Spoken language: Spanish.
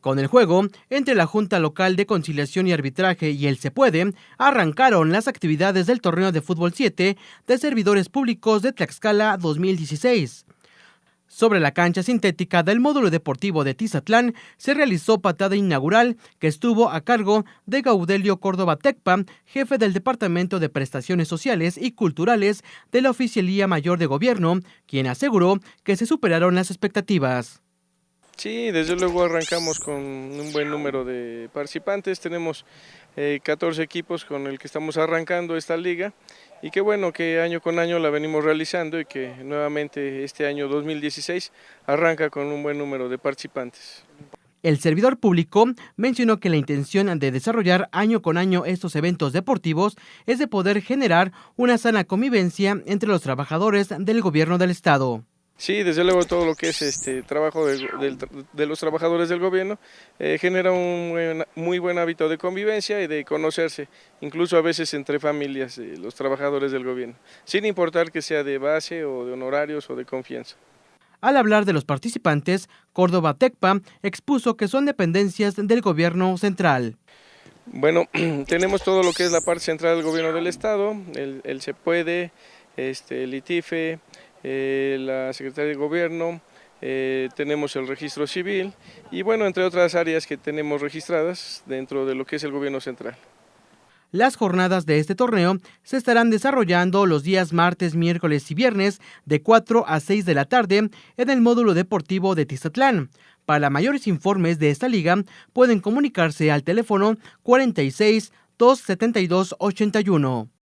Con el juego entre la Junta Local de Conciliación y Arbitraje y el Se Puede, arrancaron las actividades del torneo de fútbol 7 de servidores públicos de Tlaxcala 2016. Sobre la cancha sintética del módulo deportivo de Tizatlán se realizó patada inaugural que estuvo a cargo de Gaudelio Córdoba Tecpa, jefe del Departamento de Prestaciones Sociales y Culturales de la Oficialía Mayor de Gobierno, quien aseguró que se superaron las expectativas. Sí, desde luego arrancamos con un buen número de participantes. Tenemos 14 eh, equipos con el que estamos arrancando esta liga y qué bueno que año con año la venimos realizando y que nuevamente este año 2016 arranca con un buen número de participantes. El servidor público mencionó que la intención de desarrollar año con año estos eventos deportivos es de poder generar una sana convivencia entre los trabajadores del gobierno del Estado. Sí, desde luego todo lo que es este trabajo de, los trabajadores del gobierno eh, genera un muy buen hábito de convivencia y de conocerse, incluso a veces entre familias, los trabajadores del gobierno, sin importar que sea de base o de honorarios o de confianza. Al hablar de los participantes, Córdoba Tecpa expuso que son dependencias del gobierno central. Bueno, tenemos todo lo que es la parte central del gobierno del estado, el, se puede, este, el ITIFE, eh, la Secretaría de Gobierno, eh, tenemos el registro civil y bueno, entre otras áreas que tenemos registradas dentro de lo que es el gobierno central. Las jornadas de este torneo se estarán desarrollando los días martes, miércoles y viernes de 4 a 6 de la tarde en el módulo deportivo de Tizatlán. Para mayores informes de esta liga pueden comunicarse al teléfono 46 272 81.